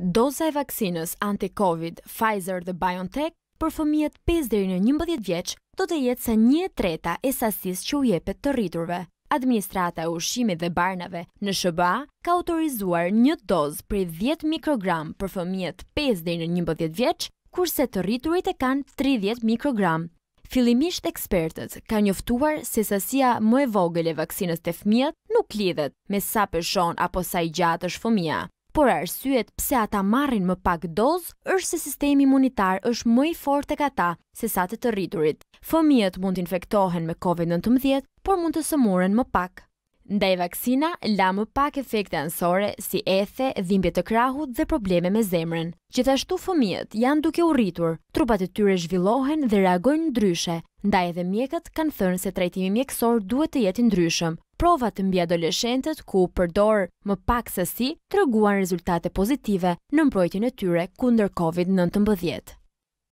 Doza e vaksinës anti-COVID Pfizer dhe BioNTech për fëmijët 5 deri në 11 vjeç do të jetë sa 1/3 e sasisë që u jepet të rriturve. Administrata e Ushqimit dhe Barnave në SBA ka autorizuar një dozë prej 10 mikrogram për fëmijët 5 deri në 11 vjeç, kurse të rriturit e kanë 30 mikrogram. Fillimisht ekspertët kanë njoftuar se sasia më e vogël e vaksinës të fëmijët nuk lidhet me sa peshon apo sa i gjatë është fëmija por arsyet pse ata marrin më pak dozë është se sistemi imunitar është më i fortë tek ata se sa të të rriturit. Fëmijët mund të infektohen me COVID-19, por mund të sëmuren më pak. Ndaj vaksina, la më pak efekte ansore si ethe, dhimbje të krahut dhe probleme me zemrën. Gjithashtu fëmijët janë duke u rritur, trupat e tyre zhvillohen dhe reagojnë ndryshe, ndaj edhe mjekët kanë thënë se trajtimi mjekësor duhet të jetë ndryshëm provat të mbi adoleshentët ku përdor më pak sësi të rëguan rezultate pozitive në mbrojtjën e tyre kunder COVID-19.